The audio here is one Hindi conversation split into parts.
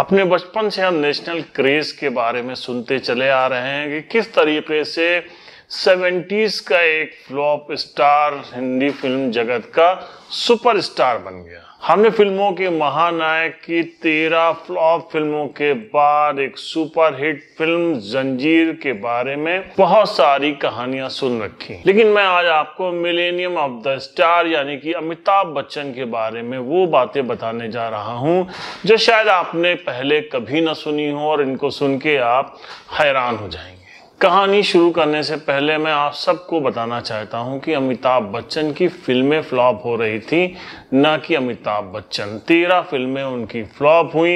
अपने बचपन से हम नेशनल क्रेज के बारे में सुनते चले आ रहे हैं कि किस तरीके से सेवेंटीज का एक फ्लॉप स्टार हिंदी फिल्म जगत का सुपरस्टार बन गया हमने फिल्मों के महानायक की तेरह फ्लॉप फिल्मों के बाद एक सुपरहिट फिल्म जंजीर के बारे में बहुत सारी कहानियां सुन रखी लेकिन मैं आज आपको मिलेनियम ऑफ द स्टार यानी कि अमिताभ बच्चन के बारे में वो बातें बताने जा रहा हूं जो शायद आपने पहले कभी ना सुनी हो और इनको सुन के आप हैरान हो जाएंगे कहानी शुरू करने से पहले मैं आप सबको बताना चाहता हूं कि अमिताभ बच्चन की फिल्में फ्लॉप हो रही थी ना कि अमिताभ बच्चन तेरह फिल्में उनकी फ्लॉप हुई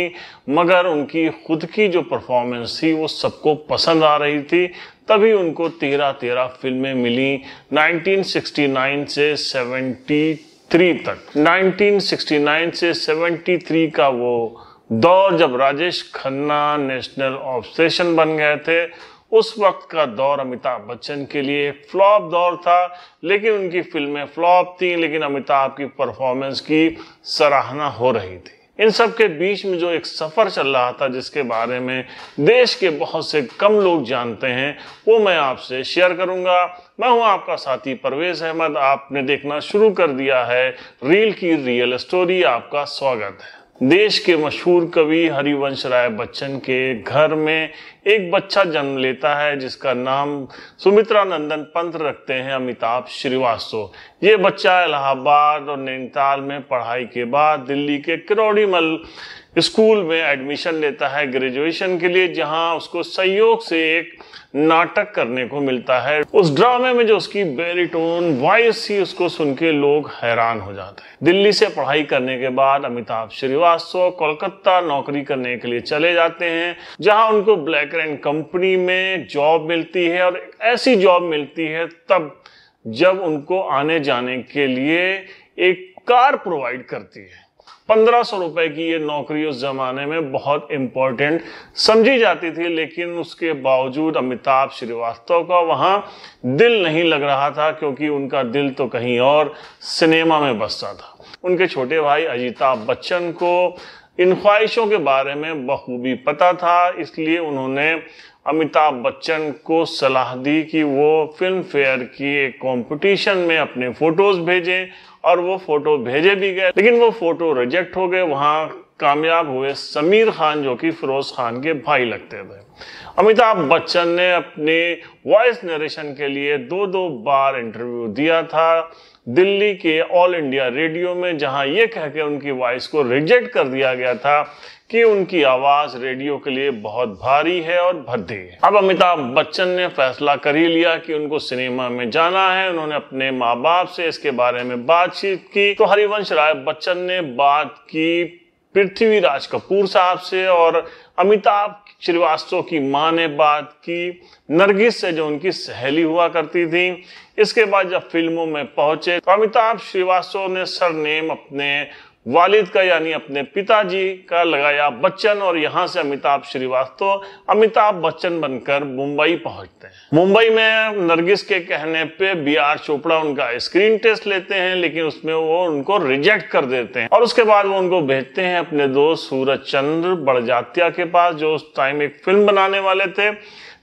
मगर उनकी खुद की जो परफॉर्मेंस थी वो सबको पसंद आ रही थी तभी उनको तेरह तेरह फिल्में मिली 1969 से 73 तक 1969 से 73 का वो दौर जब राजेश खन्ना नेशनल ऑब्सेशन बन गए थे उस वक्त का दौर अमिताभ बच्चन के लिए फ्लॉप दौर था लेकिन उनकी फिल्में फ्लॉप थी लेकिन अमिताभ की परफॉर्मेंस की सराहना हो रही थी इन सब के बीच में जो एक सफ़र चल रहा था जिसके बारे में देश के बहुत से कम लोग जानते हैं वो मैं आपसे शेयर करूंगा मैं हूं आपका साथी परवेज अहमद आपने देखना शुरू कर दिया है रील की रियल स्टोरी आपका स्वागत है देश के मशहूर कवि हरिवंश राय बच्चन के घर में एक बच्चा जन्म लेता है जिसका नाम सुमित्रा नंदन पंत रखते हैं अमिताभ श्रीवास्तव ये बच्चा इलाहाबाद और नैनीताल में पढ़ाई के बाद दिल्ली के करोड़ीमल स्कूल में एडमिशन लेता है ग्रेजुएशन के लिए जहां उसको संयोग से एक नाटक करने को मिलता है उस ड्रामे में जो उसकी बेरीटोन वॉइस ही उसको सुन के लोग हैरान हो जाते हैं दिल्ली से पढ़ाई करने के बाद अमिताभ श्रीवास्तव कोलकाता नौकरी करने के लिए चले जाते हैं जहां उनको ब्लैक एंड कंपनी में जॉब मिलती है और ऐसी जॉब मिलती है तब जब उनको आने जाने के लिए एक कार प्रोवाइड करती है पंद्रह सौ रुपए की ये नौकरी उस जमाने में बहुत इंपॉर्टेंट समझी जाती थी लेकिन उसके बावजूद अमिताभ श्रीवास्तव का वहाँ दिल नहीं लग रहा था क्योंकि उनका दिल तो कहीं और सिनेमा में बसता था उनके छोटे भाई अजिताभ बच्चन को इन ख्वाहिशों के बारे में बखूबी पता था इसलिए उन्होंने अमिताभ बच्चन को सलाह दी कि वो फिल्म फेयर की एक कॉम्पिटिशन में अपने फ़ोटोज़ भेजें और वो फोटो भेजे भी गए लेकिन वो फोटो रिजेक्ट हो गए वहाँ कामयाब हुए समीर खान जो कि फिरोज खान के भाई लगते थे अमिताभ बच्चन ने अपने वॉइस नरेशन के लिए दो दो बार इंटरव्यू दिया था दिल्ली के ऑल इंडिया रेडियो में जहां ये कह के उनकी वॉइस को रिजेक्ट कर दिया गया था कि उनकी आवाज रेडियो के लिए बहुत भारी है और भद्दी है अब अमिताभ बच्चन ने फैसला कर ही लिया कि उनको सिनेमा में जाना है उन्होंने अपने माँ बाप से इसके बारे में बातचीत की तो हरिवंश राय बच्चन ने बात की पृथ्वीराज कपूर साहब से और अमिताभ श्रीवास्तव की माँ ने बात की नरगिस से जो उनकी सहेली हुआ करती थी इसके बाद जब फिल्मों में पहुंचे तो अमिताभ श्रीवास्तव ने सरनेम अपने वालिद का यानी अपने पिताजी का लगाया बच्चन और यहाँ से अमिताभ श्रीवास्तव अमिताभ बच्चन बनकर मुंबई पहुंचते हैं मुंबई में नरगिस के कहने पे बी आर चोपड़ा उनका स्क्रीन टेस्ट लेते हैं लेकिन उसमें वो उनको रिजेक्ट कर देते हैं और उसके बाद वो उनको भेजते हैं अपने दोस्त सूरज चंद्र बड़जात्या के पास जो उस टाइम एक फिल्म बनाने वाले थे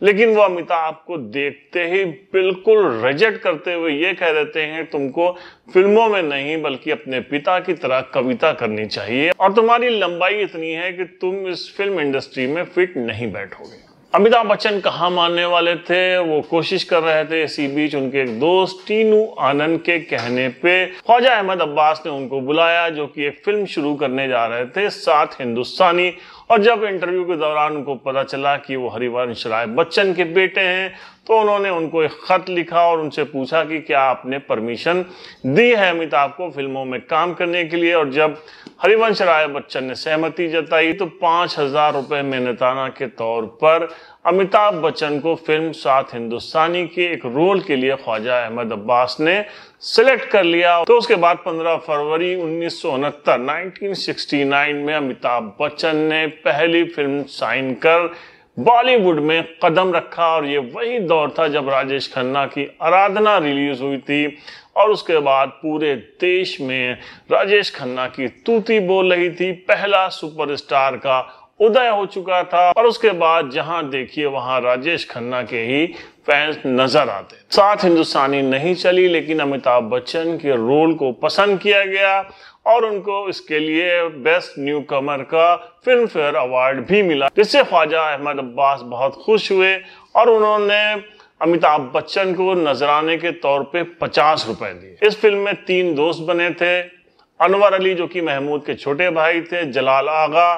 लेकिन वो अमिताभ आपको देखते ही बिल्कुल रिजेक्ट करते हुए ये कह देते हैं तुमको फिल्मों में नहीं बल्कि अपने पिता की तरह कविता करनी चाहिए और तुम्हारी लंबाई इतनी है कि तुम इस फिल्म इंडस्ट्री में फिट नहीं बैठोगे अमिताभ बच्चन कहाँ मानने वाले थे वो कोशिश कर रहे थे इसी बीच उनके एक दोस्त टीनू आनंद के कहने पे ख्वाजा अहमद अब्बास ने उनको बुलाया जो कि एक फिल्म शुरू करने जा रहे थे साथ हिंदुस्तानी और जब इंटरव्यू के दौरान उनको पता चला कि वो हरिवंश राय बच्चन के बेटे हैं तो उन्होंने उनको एक ख़त लिखा और उनसे पूछा कि क्या आपने परमिशन दी है अमिताभ को फिल्मों में काम करने के लिए और जब हरिवंश राय बच्चन ने सहमति जताई तो पांच हज़ार रुपए मेहनताना के तौर पर अमिताभ बच्चन को फिल्म साथ हिंदुस्तानी के एक रोल के लिए ख्वाजा अहमद अब्बास ने सिलेक्ट कर लिया तो उसके बाद 15 फरवरी उन्नीस 1969 में अमिताभ बच्चन ने पहली फिल्म साइन कर बॉलीवुड में कदम रखा और ये वही दौर था जब राजेश खन्ना की आराधना रिलीज हुई थी और उसके बाद पूरे देश में राजेश खन्ना की तूती बोल रही थी पहला सुपरस्टार का उदय हो चुका था और उसके बाद जहां देखिए वहां राजेश खन्ना के ही फैंस नजर आते साथ हिंदुस्तानी नहीं चली लेकिन अमिताभ बच्चन के रोल को पसंद किया गया और उनको इसके लिए बेस्ट न्यू कमर का फिल्म फेयर अवार्ड भी मिला जिससे ख्वाजा अहमद अब्बास बहुत खुश हुए और उन्होंने अमिताभ बच्चन को नजराने के तौर पे पचास रुपए दिए इस फिल्म में तीन दोस्त बने थे अनवर अली जो कि महमूद के छोटे भाई थे जलाल आगा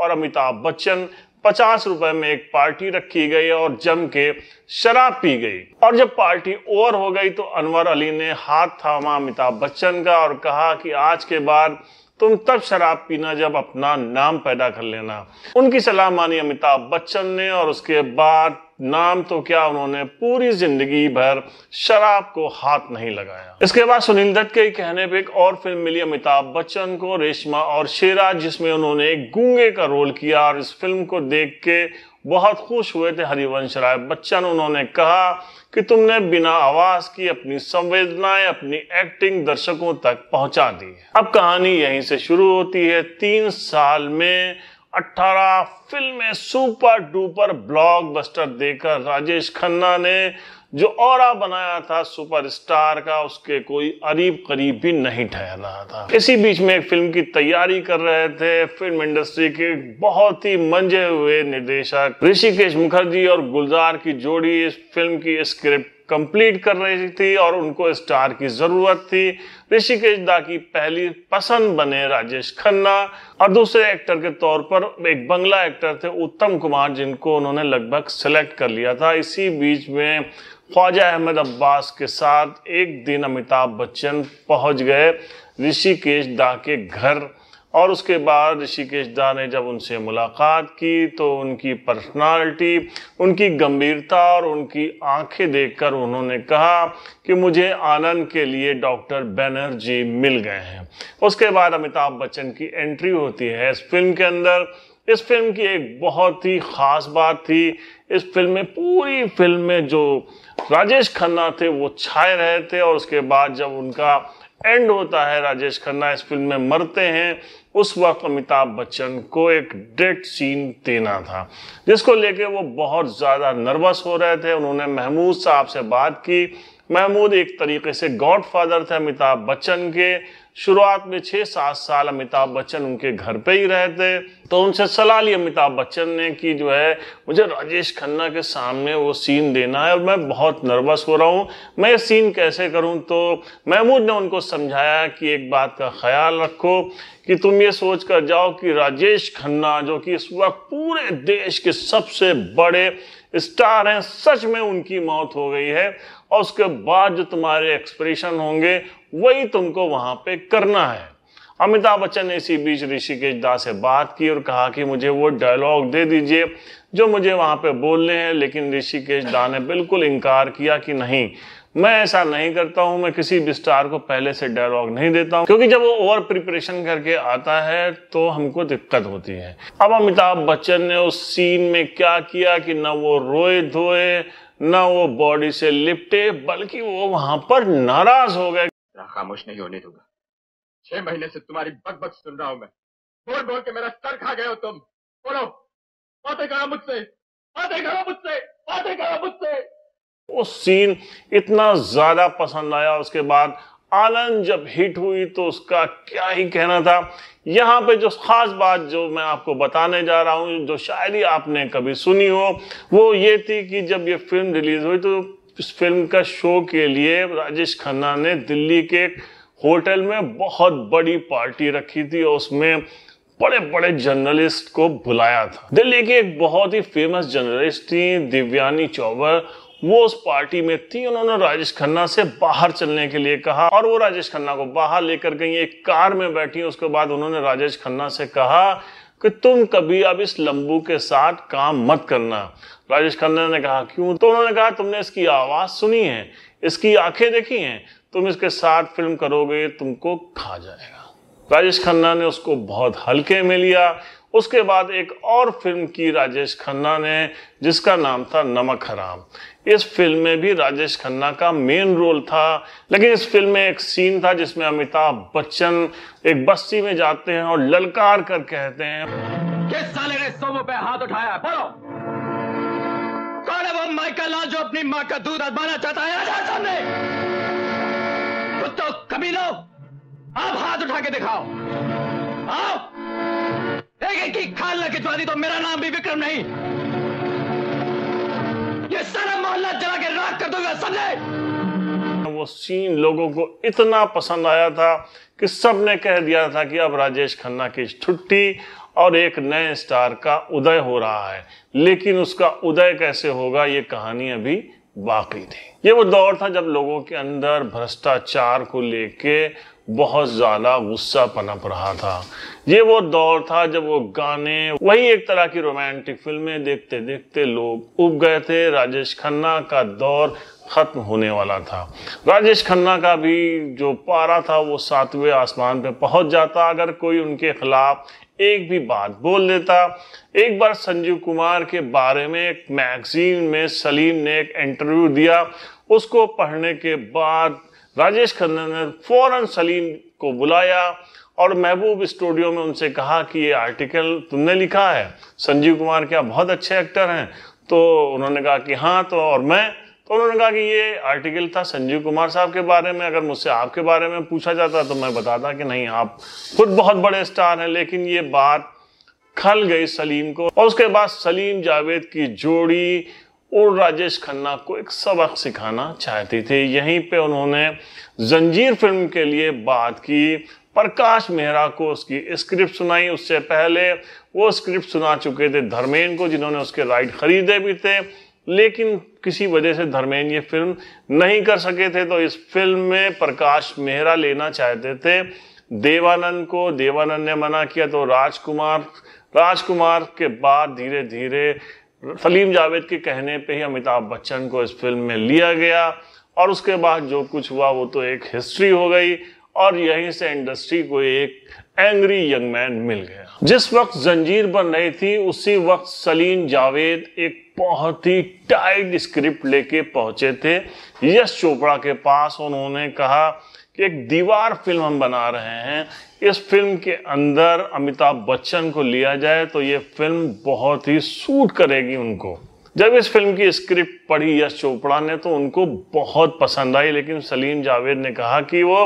और अमिताभ बच्चन पचास रुपए में एक पार्टी रखी गई और जम के शराब पी गई और जब पार्टी ओवर हो गई तो अनवर अली ने हाथ थामा अमिताभ बच्चन का और कहा कि आज के बाद तुम तब शराब पीना जब अपना नाम पैदा कर लेना उनकी सलाह मानी अमिताभ बच्चन ने और उसके बाद नाम तो क्या उन्होंने पूरी जिंदगी भर शराब को हाथ नहीं लगाया इसके बाद सुनील दत्त के कहने पे एक और फिल्म मिली अमिताभ बच्चन को रेशमा और शेरा जिसमें उन्होंने गूंगे का रोल किया और इस फिल्म को देख के बहुत खुश हुए थे हरिवंश राय बच्चन उन्होंने कहा कि तुमने बिना आवाज की अपनी संवेदनाएं अपनी एक्टिंग दर्शकों तक पहुंचा दी अब कहानी यहीं से शुरू होती है तीन साल में 18 फिल्में सुपर डुपर ब्लॉकबस्टर देकर राजेश खन्ना ने जो और बनाया था सुपरस्टार का उसके कोई अरीब करीब भी नहीं ठहर रहा था इसी बीच में एक फिल्म की तैयारी कर रहे थे फिल्म इंडस्ट्री के बहुत ही मंजे हुए निर्देशक ऋषिकेश मुखर्जी और गुलजार की जोड़ी इस फिल्म की स्क्रिप्ट कंप्लीट कर रही थी और उनको स्टार की जरूरत थी ऋषिकेश दा की पहली पसंद बने राजेश खन्ना और दूसरे एक्टर के तौर पर एक बंगला एक्टर थे उत्तम कुमार जिनको उन्होंने लगभग सेलेक्ट कर लिया था इसी बीच में ख्वाजा अहमद अब्बास के साथ एक दिन अमिताभ बच्चन पहुंच गए ऋषिकेश दा के घर और उसके बाद ऋषिकेश दा ने जब उनसे मुलाकात की तो उनकी पर्सनालिटी उनकी गंभीरता और उनकी आंखें देखकर उन्होंने कहा कि मुझे आनंद के लिए डॉक्टर बैनर्जी मिल गए हैं उसके बाद अमिताभ बच्चन की एंट्री होती है इस फिल्म के अंदर इस फिल्म की एक बहुत ही ख़ास बात थी इस फिल्म में पूरी फिल्म में जो राजेश खन्ना थे वो छाए रहे थे और उसके बाद जब उनका एंड होता है राजेश खन्ना इस फिल्म में मरते हैं उस वक्त अमिताभ बच्चन को एक डेट सीन देना था जिसको लेके वो बहुत ज़्यादा नर्वस हो रहे थे उन्होंने महमूद साहब से बात की महमूद एक तरीके से गॉड फादर थे अमिताभ बच्चन के शुरुआत में छः सात साल अमिताभ बच्चन उनके घर पे ही रहे थे तो उनसे सलाह ली अमिताभ बच्चन ने कि जो है मुझे राजेश खन्ना के सामने वो सीन देना है और मैं बहुत नर्वस हो रहा हूँ मैं सीन कैसे करूँ तो महमूद ने उनको समझाया कि एक बात का ख्याल रखो कि तुम ये सोच कर जाओ कि राजेश खन्ना जो कि इस वक्त पूरे देश के सबसे बड़े स्टार हैं सच में उनकी मौत हो गई है और उसके बाद जो तुम्हारे एक्सप्रेशन होंगे वही तुमको वहां पे करना है अमिताभ बच्चन ने इसी बीच ऋषिकेश दास से बात की और कहा कि मुझे वो डायलॉग दे दीजिए जो मुझे वहाँ पे बोलने हैं लेकिन ऋषिकेश दास ने बिल्कुल इनकार किया कि नहीं मैं ऐसा नहीं करता हूँ मैं किसी भी स्टार को पहले से डायलॉग नहीं देता हूँ क्योंकि जब वो ओवर प्रिपरेशन करके आता है तो हमको दिक्कत होती है अब अमिताभ बच्चन ने उस सीन में क्या किया कि न वो रोए धोए ना वो बॉडी से लिपटे बल्कि वो वहां पर नाराज हो गए खामोश नहीं होने दूंगा छह महीने से तुम्हारी बक सुन रहा हूं मैं बोल बोल के मेरा सर खा गए हो तुम बोलो बातें करो मुझसे बातें करो मुझसे बातें करो मुझसे वो सीन इतना ज्यादा पसंद आया उसके बाद आलन जब हिट हुई तो उसका क्या ही कहना था यहाँ पे जो ख़ास बात जो मैं आपको बताने जा रहा हूँ जो शायरी आपने कभी सुनी हो वो ये थी कि जब ये फिल्म रिलीज़ हुई तो इस फिल्म का शो के लिए राजेश खन्ना ने दिल्ली के होटल में बहुत बड़ी पार्टी रखी थी और उसमें बड़े बड़े जर्नलिस्ट को बुलाया था दिल्ली की एक बहुत ही फेमस जर्नलिस्ट थी दिव्यानी चौबर वो उस पार्टी में थी उन्होंने राजेश खन्ना से बाहर चलने के लिए कहा और वो राजेश खन्ना को बाहर लेकर गई एक कार में बैठी उसके बाद उन्होंने राजेश खन्ना से कहा कि तुम कभी अब इस लंबू के साथ काम मत करना राजेश खन्ना ने कहा क्यों तो उन्होंने कहा तुमने इसकी आवाज़ सुनी है इसकी आंखें देखी हैं तुम इसके साथ फिल्म करोगे तुमको खा जाएगा राजेश खन्ना ने उसको बहुत हल्के में लिया उसके बाद एक और फिल्म की राजेश खन्ना ने जिसका नाम था नमक हराम इस फिल्म में भी राजेश खन्ना का मेन रोल था लेकिन इस फिल्म में एक सीन था जिसमें अमिताभ बच्चन एक बस्ती में जाते हैं और ललकार कर कहते हैं किस साले ने सौ रुपए हाथ उठाया बोलो कौन है वो माइकल जो अपनी माँ का दूध अजमाना चाहता है सामने तो कमीनो आप हाथ उठा के दिखाओ आओ कोई कि खाल ना खिंचवा दी तो मेरा नाम भी विक्रम नहीं ये सारा मोहल्ला जला के राख कर दूंगा समझे वो सीन लोगों को इतना पसंद आया था कि सब ने कह दिया था कि अब राजेश खन्ना की छुट्टी और एक नए स्टार का उदय हो रहा है लेकिन उसका उदय कैसे होगा ये कहानी अभी बाकी थी ये वो दौर था जब लोगों के अंदर भ्रष्टाचार को लेके बहुत ज़्यादा गुस्सा पनप रहा था ये वो दौर था जब वो गाने वही एक तरह की रोमांटिक फिल्में देखते देखते लोग उब गए थे राजेश खन्ना का दौर ख़त्म होने वाला था राजेश खन्ना का भी जो पारा था वो सातवें आसमान पे पहुंच जाता अगर कोई उनके खिलाफ एक भी बात बोल देता एक बार संजीव कुमार के बारे में एक मैगजीन में सलीम ने एक इंटरव्यू दिया उसको पढ़ने के बाद राजेश खन्ना ने फौरन सलीम को बुलाया और महबूब स्टूडियो में उनसे कहा कि ये आर्टिकल तुमने लिखा है संजीव कुमार क्या बहुत अच्छे एक्टर हैं तो उन्होंने कहा कि हाँ तो और मैं तो उन्होंने कहा कि ये आर्टिकल था संजीव कुमार साहब के बारे में अगर मुझसे आपके बारे में पूछा जाता तो मैं बताता कि नहीं आप खुद बहुत बड़े स्टार हैं लेकिन ये बात खल गई सलीम को और उसके बाद सलीम जावेद की जोड़ी और राजेश खन्ना को एक सबक सिखाना चाहती थी यहीं पे उन्होंने जंजीर फिल्म के लिए बात की प्रकाश मेहरा को उसकी स्क्रिप्ट सुनाई उससे पहले वो स्क्रिप्ट सुना चुके थे धर्मेंद्र को जिन्होंने उसके राइट खरीदे भी थे लेकिन किसी वजह से धर्मेंद्र ये फिल्म नहीं कर सके थे तो इस फिल्म में प्रकाश मेहरा लेना चाहते थे देवानंद को देवानंद ने मना किया तो राजकुमार राजकुमार के बाद धीरे धीरे सलीम जावेद के कहने पे ही अमिताभ बच्चन को इस फिल्म में लिया गया और उसके बाद जो कुछ हुआ वो तो एक हिस्ट्री हो गई और यहीं से इंडस्ट्री को एक एंग्री यंग मैन मिल गया जिस वक्त जंजीर बन रही थी उसी वक्त सलीम जावेद एक बहुत ही टाइट स्क्रिप्ट लेके पहुंचे थे यश चोपड़ा के पास उन्होंने कहा कि एक दीवार फिल्म हम बना रहे हैं इस फिल्म के अंदर अमिताभ बच्चन को लिया जाए तो ये फिल्म बहुत ही सूट करेगी उनको जब इस फिल्म की स्क्रिप्ट पढ़ी यश चोपड़ा ने तो उनको बहुत पसंद आई लेकिन सलीम जावेद ने कहा कि वो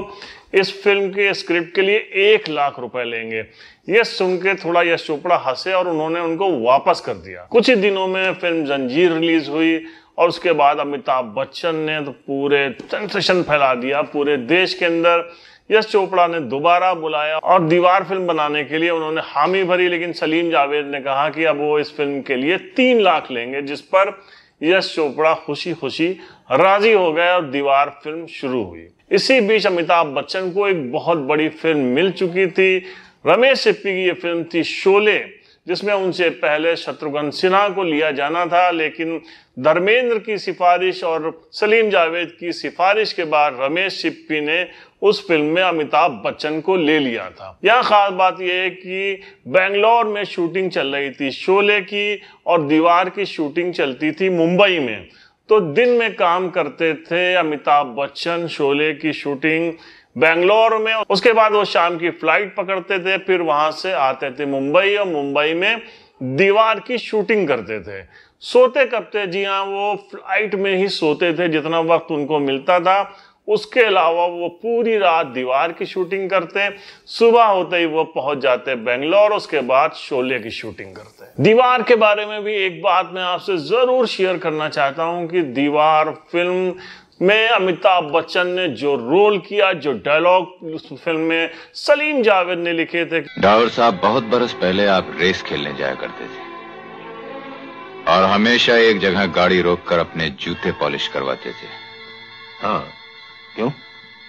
इस फिल्म के स्क्रिप्ट के लिए एक लाख रुपए लेंगे ये सुन के थोड़ा यश चोपड़ा हंसे और उन्होंने उनको वापस कर दिया कुछ ही दिनों में फिल्म जंजीर रिलीज हुई और उसके बाद अमिताभ बच्चन ने तो पूरे सेंसेशन फैला दिया पूरे देश के अंदर यश चोपड़ा ने दोबारा बुलाया और दीवार फिल्म बनाने के लिए उन्होंने हामी भरी लेकिन सलीम जावेद ने कहा कि अब वो इस फिल्म के लिए तीन लाख लेंगे जिस पर यश चोपड़ा खुशी खुशी राजी हो गए और दीवार फिल्म शुरू हुई इसी बीच अमिताभ बच्चन को एक बहुत बड़ी फिल्म मिल चुकी थी रमेश सिप्पी की ये फिल्म थी शोले जिसमें उनसे पहले शत्रुघ्न सिन्हा को लिया जाना था लेकिन धर्मेंद्र की सिफारिश और सलीम जावेद की सिफारिश के बाद रमेश सिप्पी ने उस फिल्म में अमिताभ बच्चन को ले लिया था यह खास बात यह है कि बेंगलोर में शूटिंग चल रही थी शोले की और दीवार की शूटिंग चलती थी मुंबई में तो दिन में काम करते थे अमिताभ बच्चन शोले की शूटिंग बेंगलोर में उसके बाद वो शाम की फ्लाइट पकड़ते थे फिर वहां से आते थे मुंबई और मुंबई में दीवार की शूटिंग करते थे सोते कब थे जी हाँ वो फ्लाइट में ही सोते थे जितना वक्त उनको मिलता था उसके अलावा वो पूरी रात दीवार की शूटिंग करते सुबह होते ही वो पहुंच जाते बेंगलोर उसके बाद शोले की शूटिंग करते दीवार के बारे में भी एक बात मैं आपसे जरूर शेयर करना चाहता हूं कि दीवार फिल्म में अमिताभ बच्चन ने जो रोल किया जो डायलॉग उस फिल्म में सलीम जावेद ने लिखे थे डावर साहब बहुत बरस पहले आप रेस खेलने जाया करते थे और हमेशा एक जगह गाड़ी रोककर अपने जूते पॉलिश करवाते थे हाँ क्यों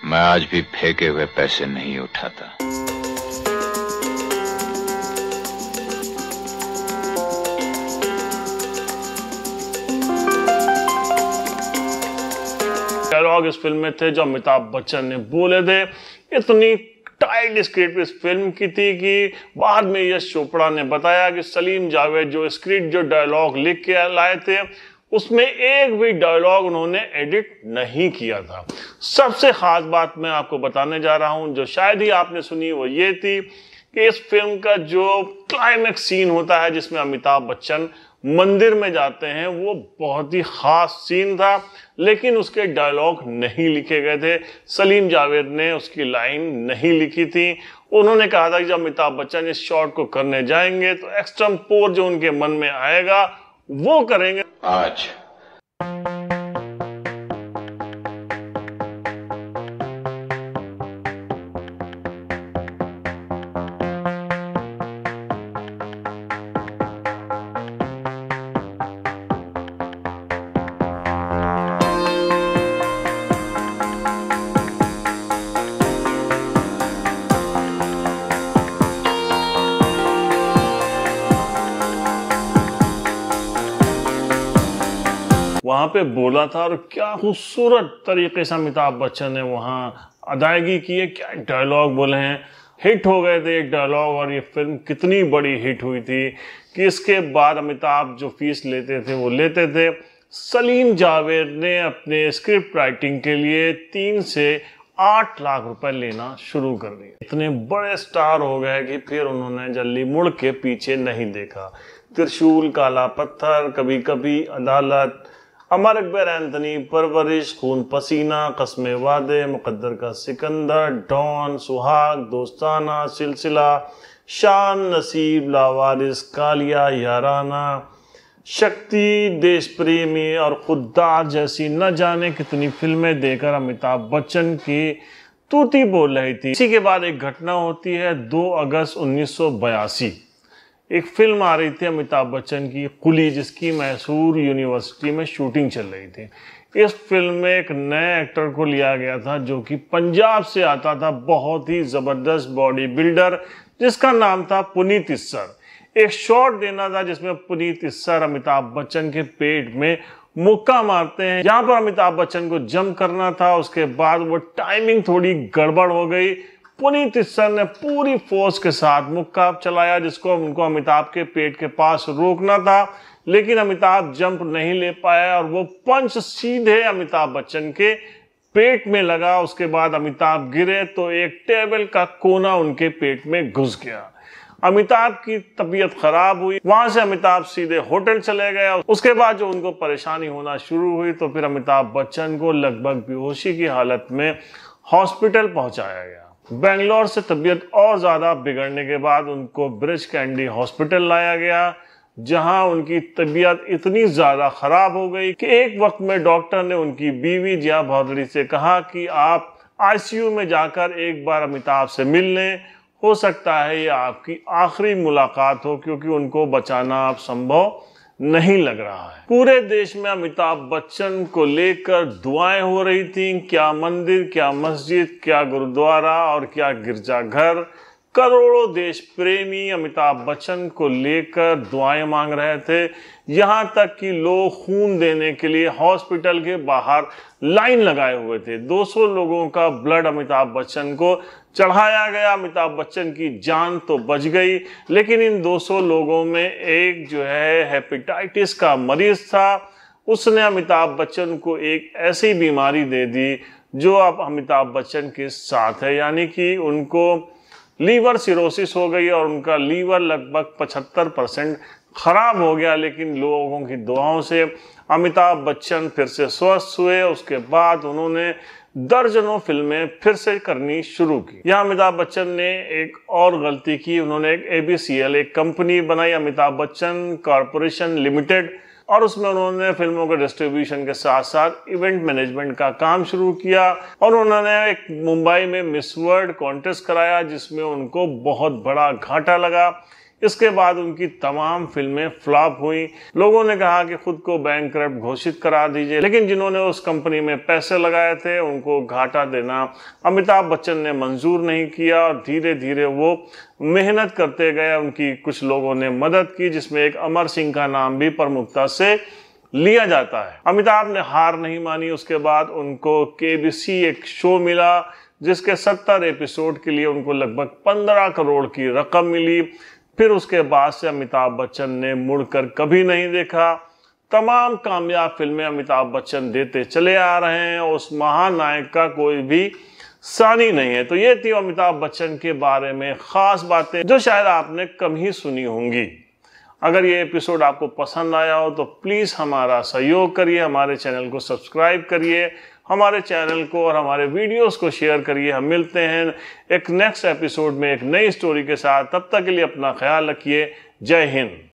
मैं आज भी फेंके हुए पैसे नहीं उठाता डायलॉग इस फिल्म में थे जो अमिताभ बच्चन ने बोले थे इतनी टाइट स्क्रिप्ट इस फिल्म की थी कि बाद में यश चोपड़ा ने बताया कि सलीम जावेद जो स्क्रिप्ट जो डायलॉग लिख के लाए थे उसमें एक भी डायलॉग उन्होंने एडिट नहीं किया था सबसे खास बात मैं आपको बताने जा रहा हूं जो शायद ही आपने सुनी वो ये थी कि इस फिल्म का जो क्लाइमेक्स सीन होता है जिसमें अमिताभ बच्चन मंदिर में जाते हैं वो बहुत ही ख़ास सीन था लेकिन उसके डायलॉग नहीं लिखे गए थे सलीम जावेद ने उसकी लाइन नहीं लिखी थी उन्होंने कहा था कि जब अमिताभ बच्चन इस शॉट को करने जाएंगे तो एक्स्ट्रा पोर जो उनके मन में आएगा वो करेंगे आज पे बोला था और क्या खूबसूरत तरीके से अमिताभ बच्चन ने वहाँ अदायगी की है क्या डायलॉग बोले हैं हिट हो गए थे एक डायलॉग और ये फिल्म कितनी बड़ी हिट हुई थी कि इसके बाद अमिताभ जो फीस लेते थे वो लेते थे सलीम जावेद ने अपने स्क्रिप्ट राइटिंग के लिए तीन से आठ लाख रुपए लेना शुरू कर दिए इतने बड़े स्टार हो गए कि फिर उन्होंने जल्दी मुड़ के पीछे नहीं देखा त्रिशूल काला पत्थर कभी कभी अदालत अमर अकबर एंथनी परवरिश खून पसीना कस्म वादे मुकद्दर का सिकंदर डॉन सुहाग दोस्ताना सिलसिला शान नसीब लावारिस कालिया याराना शक्ति देश प्रेमी और खुददार जैसी न जाने कितनी फिल्में देकर अमिताभ बच्चन की तूती बोल रही थी इसी के बाद एक घटना होती है 2 अगस्त उन्नीस एक फिल्म आ रही थी अमिताभ बच्चन की कुली जिसकी मैसूर यूनिवर्सिटी में शूटिंग चल रही थी इस फिल्म में एक नए एक्टर को लिया गया था जो कि पंजाब से आता था बहुत ही ज़बरदस्त बॉडी बिल्डर जिसका नाम था पुनीत इस्सर एक शॉट देना था जिसमें पुनीत इस्सर अमिताभ बच्चन के पेट में मुक्का मारते हैं यहाँ पर अमिताभ बच्चन को जम करना था उसके बाद वो टाइमिंग थोड़ी गड़बड़ हो गई पुनीतिसन ने पूरी फोर्स के साथ मुक्का चलाया जिसको उनको अमिताभ के पेट के पास रोकना था लेकिन अमिताभ जंप नहीं ले पाया और वो पंच सीधे अमिताभ बच्चन के पेट में लगा उसके बाद अमिताभ गिरे तो एक टेबल का कोना उनके पेट में घुस गया अमिताभ की तबीयत खराब हुई वहां से अमिताभ सीधे होटल चले गए उसके बाद जो उनको परेशानी होना शुरू हुई तो फिर अमिताभ बच्चन को लगभग बेहोशी की हालत में हॉस्पिटल पहुंचाया गया बेंगलोर से तबीयत और ज़्यादा बिगड़ने के बाद उनको ब्रिज कैंडी हॉस्पिटल लाया गया जहां उनकी तबीयत इतनी ज़्यादा ख़राब हो गई कि एक वक्त में डॉक्टर ने उनकी बीवी जिया भौदरी से कहा कि आप आईसीयू में जाकर एक बार अमिताभ से मिल लें हो सकता है ये आपकी आखिरी मुलाकात हो क्योंकि उनको बचाना आप संभव नहीं लग रहा है पूरे देश में अमिताभ बच्चन को लेकर दुआएं हो रही थी क्या मंदिर क्या मस्जिद क्या गुरुद्वारा और क्या गिरजाघर करोड़ों देश प्रेमी अमिताभ बच्चन को लेकर दुआएं मांग रहे थे यहां तक कि लोग खून देने के लिए हॉस्पिटल के बाहर लाइन लगाए हुए थे 200 लोगों का ब्लड अमिताभ बच्चन को चढ़ाया गया अमिताभ बच्चन की जान तो बच गई लेकिन इन 200 लोगों में एक जो है हेपेटाइटिस का मरीज था उसने अमिताभ बच्चन को एक ऐसी बीमारी दे दी जो अब अमिताभ बच्चन के साथ है यानी कि उनको लीवर सिरोसिस हो गई और उनका लीवर लगभग 75 परसेंट खराब हो गया लेकिन लोगों की दुआओं से अमिताभ बच्चन फिर से स्वस्थ हुए उसके बाद उन्होंने दर्जनों फिल्में फिर से करनी शुरू की यहाँ अमिताभ बच्चन ने एक और गलती की उन्होंने एक एबीसीएल एक कंपनी बनाई अमिताभ बच्चन कॉरपोरेशन लिमिटेड और उसमें उन्होंने फिल्मों के डिस्ट्रीब्यूशन के साथ साथ इवेंट मैनेजमेंट का काम शुरू किया और उन्होंने एक मुंबई में मिस वर्ल्ड कॉन्टेस्ट कराया जिसमें उनको बहुत बड़ा घाटा लगा इसके बाद उनकी तमाम फिल्में फ्लॉप हुई लोगों ने कहा कि खुद को बैंक घोषित करा दीजिए लेकिन जिन्होंने उस कंपनी में पैसे लगाए थे उनको घाटा देना अमिताभ बच्चन ने मंजूर नहीं किया और धीरे धीरे वो मेहनत करते गए उनकी कुछ लोगों ने मदद की जिसमें एक अमर सिंह का नाम भी प्रमुखता से लिया जाता है अमिताभ ने हार नहीं मानी उसके बाद उनको के एक शो मिला जिसके सत्तर एपिसोड के लिए उनको लगभग पंद्रह करोड़ की रकम मिली फिर उसके बाद से अमिताभ बच्चन ने मुड़कर कभी नहीं देखा तमाम कामयाब फिल्में अमिताभ बच्चन देते चले आ रहे हैं उस महानायक का कोई भी सानी नहीं है तो ये थी अमिताभ बच्चन के बारे में ख़ास बातें जो शायद आपने कम ही सुनी होंगी अगर ये एपिसोड आपको पसंद आया हो तो प्लीज़ हमारा सहयोग करिए हमारे चैनल को सब्सक्राइब करिए हमारे चैनल को और हमारे वीडियोस को शेयर करिए हम मिलते हैं एक नेक्स्ट एपिसोड में एक नई स्टोरी के साथ तब तक के लिए अपना ख्याल रखिए जय हिंद